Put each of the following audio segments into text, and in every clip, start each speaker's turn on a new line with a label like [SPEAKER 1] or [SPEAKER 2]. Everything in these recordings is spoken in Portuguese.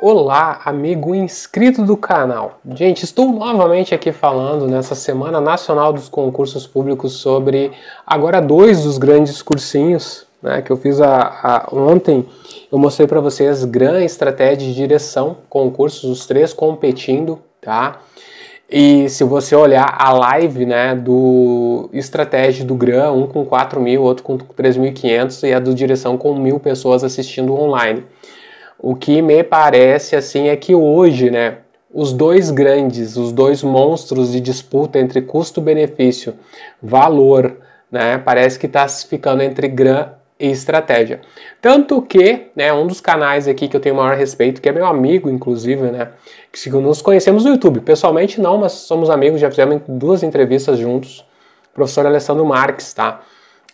[SPEAKER 1] Olá, amigo inscrito do canal. Gente, estou novamente aqui falando nessa Semana Nacional dos Concursos Públicos sobre agora dois dos grandes cursinhos né, que eu fiz a, a ontem. Eu mostrei para vocês grande Estratégia de Direção, concursos, os três competindo, tá? E se você olhar a live né, do Estratégia do GRAM, um com 4 mil, outro com 3.500 e a do Direção com mil pessoas assistindo online. O que me parece assim é que hoje, né, os dois grandes, os dois monstros de disputa entre custo-benefício, valor, né, parece que está ficando entre grã e estratégia. Tanto que, né, um dos canais aqui que eu tenho maior respeito, que é meu amigo, inclusive, né, que nos conhecemos no YouTube. Pessoalmente não, mas somos amigos, já fizemos duas entrevistas juntos. O professor Alessandro Marques, tá?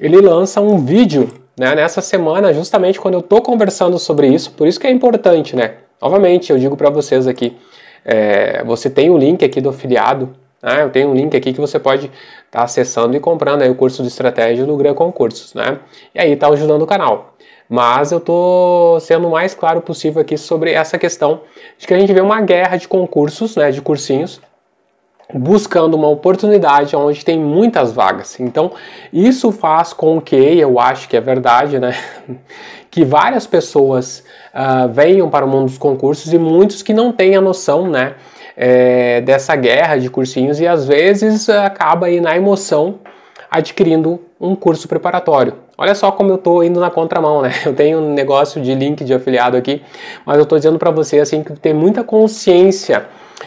[SPEAKER 1] Ele lança um vídeo né? Nessa semana, justamente quando eu estou conversando sobre isso, por isso que é importante, né? Novamente, eu digo para vocês aqui, é, você tem o um link aqui do afiliado, né? Eu tenho um link aqui que você pode estar tá acessando e comprando aí o curso de estratégia do Gran Concursos, né? E aí está ajudando o canal. Mas eu estou sendo o mais claro possível aqui sobre essa questão de que a gente vê uma guerra de concursos, né? De cursinhos buscando uma oportunidade onde tem muitas vagas. Então, isso faz com que, eu acho que é verdade, né? que várias pessoas uh, venham para o mundo dos concursos e muitos que não têm a noção, né? É, dessa guerra de cursinhos e às vezes acaba aí na emoção adquirindo um curso preparatório. Olha só como eu estou indo na contramão, né? Eu tenho um negócio de link de afiliado aqui, mas eu estou dizendo para você assim que tem muita consciência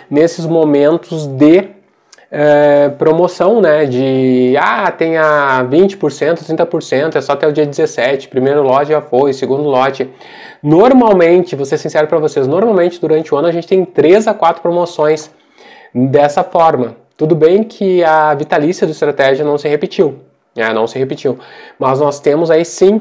[SPEAKER 1] nesses momentos de é, promoção, né? De ah, tem a 20%, 30%, é só até o dia 17. Primeiro lote já foi, segundo lote. Normalmente, vou ser sincero para vocês, normalmente durante o ano a gente tem três a quatro promoções dessa forma. Tudo bem que a vitalícia do estratégia não se repetiu, né? Não se repetiu. Mas nós temos aí sim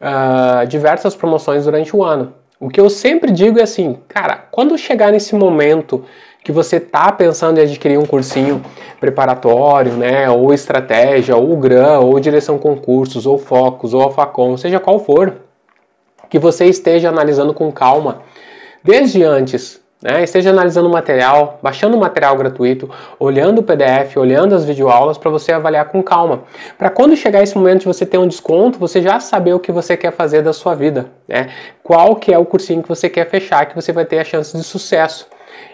[SPEAKER 1] uh, diversas promoções durante o ano. O que eu sempre digo é assim, cara, quando chegar nesse momento que você tá pensando em adquirir um cursinho preparatório, né, ou estratégia, ou grã, ou direção concursos, ou focos, ou alfacom, seja qual for, que você esteja analisando com calma desde antes né? Esteja analisando o material, baixando o material gratuito, olhando o PDF, olhando as videoaulas para você avaliar com calma. Para quando chegar esse momento de você ter um desconto, você já saber o que você quer fazer da sua vida. Né? Qual que é o cursinho que você quer fechar, que você vai ter a chance de sucesso.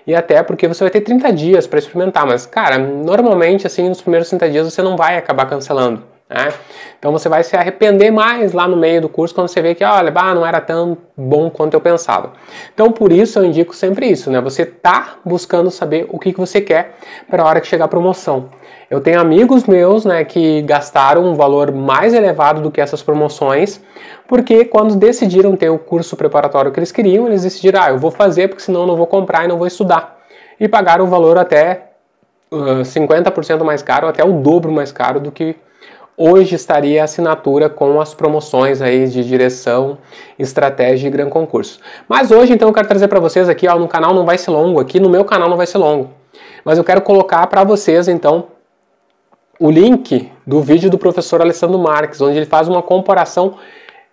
[SPEAKER 1] E até porque você vai ter 30 dias para experimentar, mas cara, normalmente assim nos primeiros 30 dias você não vai acabar cancelando. Né? Então você vai se arrepender mais lá no meio do curso quando você vê que, olha, bah, não era tão bom quanto eu pensava. Então por isso eu indico sempre isso, né? Você tá buscando saber o que, que você quer para a hora que chegar a promoção. Eu tenho amigos meus, né, que gastaram um valor mais elevado do que essas promoções, porque quando decidiram ter o curso preparatório que eles queriam, eles decidiram, ah, eu vou fazer porque senão eu não vou comprar e não vou estudar. E pagaram o valor até uh, 50% mais caro, até o dobro mais caro do que hoje estaria a assinatura com as promoções aí de direção, estratégia e grande concurso. Mas hoje então eu quero trazer para vocês aqui, ó, no canal não vai ser longo, aqui no meu canal não vai ser longo. Mas eu quero colocar para vocês então o link do vídeo do professor Alessandro Marques, onde ele faz uma comparação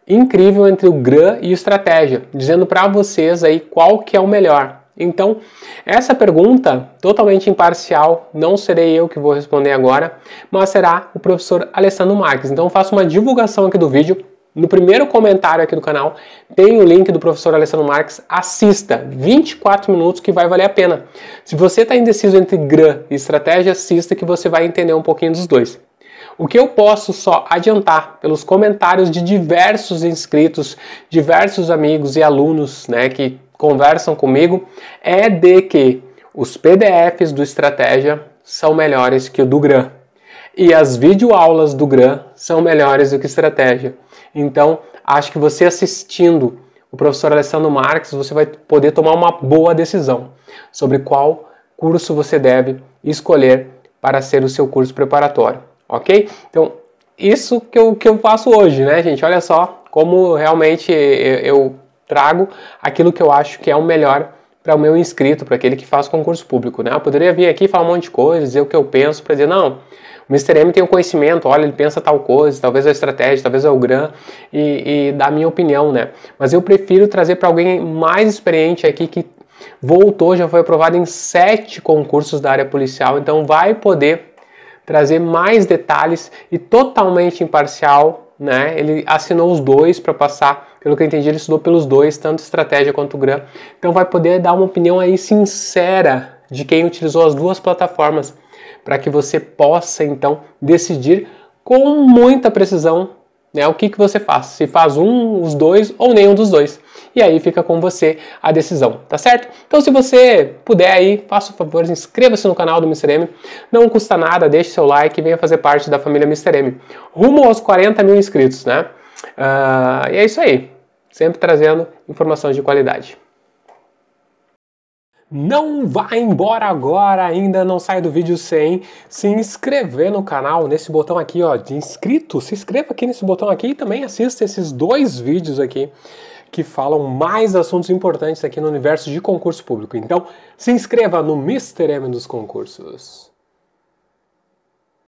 [SPEAKER 1] incrível entre o GRAM e estratégia, dizendo para vocês aí qual que é o melhor. Então, essa pergunta, totalmente imparcial, não serei eu que vou responder agora, mas será o professor Alessandro Marques. Então, faço uma divulgação aqui do vídeo. No primeiro comentário aqui do canal tem o link do professor Alessandro Marques. Assista 24 minutos que vai valer a pena. Se você está indeciso entre grã e estratégia, assista que você vai entender um pouquinho dos dois. O que eu posso só adiantar pelos comentários de diversos inscritos, diversos amigos e alunos né, que conversam comigo é de que os PDFs do Estratégia são melhores que o do GRAM. E as videoaulas do GRAM são melhores do que Estratégia. Então, acho que você assistindo o professor Alessandro Marques, você vai poder tomar uma boa decisão sobre qual curso você deve escolher para ser o seu curso preparatório, ok? Então, isso que eu, que eu faço hoje, né, gente? Olha só como realmente eu, eu trago aquilo que eu acho que é o melhor para o meu inscrito, para aquele que faz concurso público, né? Eu poderia vir aqui falar um monte de coisa, dizer o que eu penso, para dizer, não, o Mr. M tem o um conhecimento, olha, ele pensa tal coisa, talvez é a estratégia, talvez é o GRAM, e, e dar a minha opinião, né? Mas eu prefiro trazer para alguém mais experiente aqui que voltou, já foi aprovado em sete concursos da área policial, então vai poder trazer mais detalhes e totalmente imparcial né? Ele assinou os dois para passar, pelo que eu entendi, ele estudou pelos dois, tanto estratégia quanto GRAM. Então vai poder dar uma opinião aí sincera de quem utilizou as duas plataformas, para que você possa então decidir com muita precisão né? O que, que você faz? Se faz um, os dois ou nenhum dos dois. E aí fica com você a decisão, tá certo? Então se você puder aí, faça o favor, inscreva-se no canal do Mr. M. Não custa nada, deixe seu like e venha fazer parte da família Mr. M. Rumo aos 40 mil inscritos, né? Uh, e é isso aí. Sempre trazendo informações de qualidade. Não vá embora agora, ainda não sai do vídeo sem se inscrever no canal, nesse botão aqui ó, de inscrito, se inscreva aqui nesse botão aqui e também assista esses dois vídeos aqui que falam mais assuntos importantes aqui no universo de concurso público. Então, se inscreva no Mr. M dos concursos.